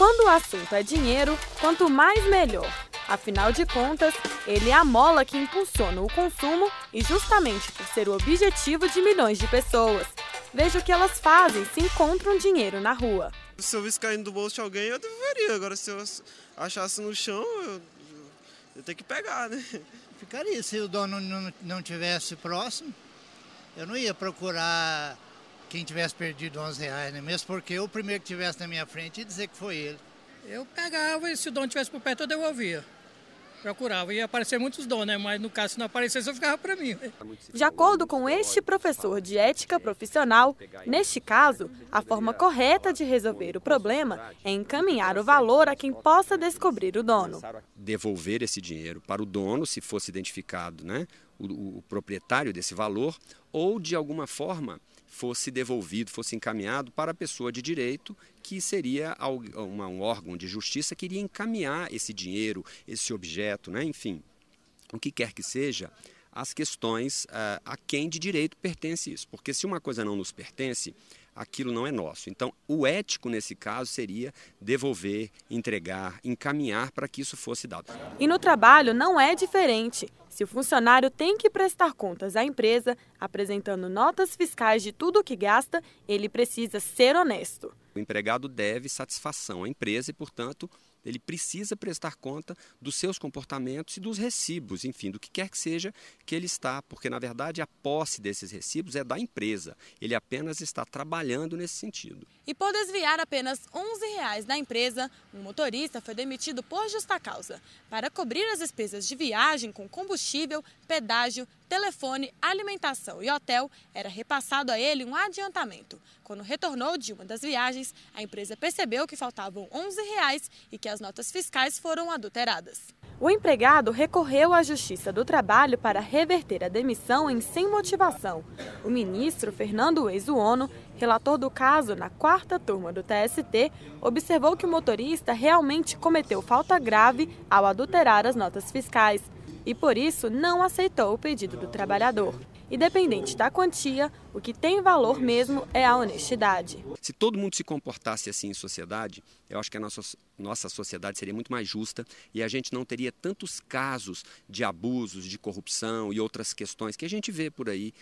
Quando o assunto é dinheiro, quanto mais melhor. Afinal de contas, ele é a mola que impulsiona o consumo e justamente por ser o objetivo de milhões de pessoas. Veja o que elas fazem se encontram dinheiro na rua. Se eu visse caindo do bolso de alguém, eu deveria. Agora, se eu achasse no chão, eu, eu tenho que pegar, né? Ficaria. Se o dono não, não tivesse próximo, eu não ia procurar quem tivesse perdido 11 reais, né? Mesmo porque o primeiro que tivesse na minha frente ia dizer que foi ele. Eu pegava e se o dono tivesse por perto eu devolvia. Procurava, ia aparecer muitos donos, né? mas no caso se não aparecesse eu ficava para mim. De acordo com este professor de ética profissional, neste caso, a forma correta de resolver o problema é encaminhar o valor a quem possa descobrir o dono. Devolver esse dinheiro para o dono, se fosse identificado né, o, o proprietário desse valor, ou de alguma forma fosse devolvido, fosse encaminhado para a pessoa de direito, que seria um órgão de justiça que iria encaminhar esse dinheiro, esse objeto, né? enfim, o que quer que seja, as questões ah, a quem de direito pertence isso. Porque se uma coisa não nos pertence, aquilo não é nosso. Então, o ético nesse caso seria devolver, entregar, encaminhar para que isso fosse dado. E no trabalho não é diferente. Se o funcionário tem que prestar contas à empresa, apresentando notas fiscais de tudo o que gasta, ele precisa ser honesto. O empregado deve satisfação à empresa e, portanto, ele precisa prestar conta dos seus comportamentos e dos recibos, enfim, do que quer que seja que ele está, porque na verdade a posse desses recibos é da empresa. Ele apenas está trabalhando nesse sentido. E por desviar apenas R$ reais da empresa, um motorista foi demitido por justa causa, para cobrir as despesas de viagem com combustível, pedágio, telefone, alimentação e hotel, era repassado a ele um adiantamento. Quando retornou de uma das viagens, a empresa percebeu que faltavam R$ reais e que as notas fiscais foram adulteradas. O empregado recorreu à Justiça do Trabalho para reverter a demissão em sem motivação. O ministro Fernando ex relator do caso na quarta turma do TST, observou que o motorista realmente cometeu falta grave ao adulterar as notas fiscais e, por isso, não aceitou o pedido do trabalhador. Independente da quantia, o que tem valor mesmo é a honestidade. Se todo mundo se comportasse assim em sociedade, eu acho que a nossa, nossa sociedade seria muito mais justa e a gente não teria tantos casos de abusos, de corrupção e outras questões que a gente vê por aí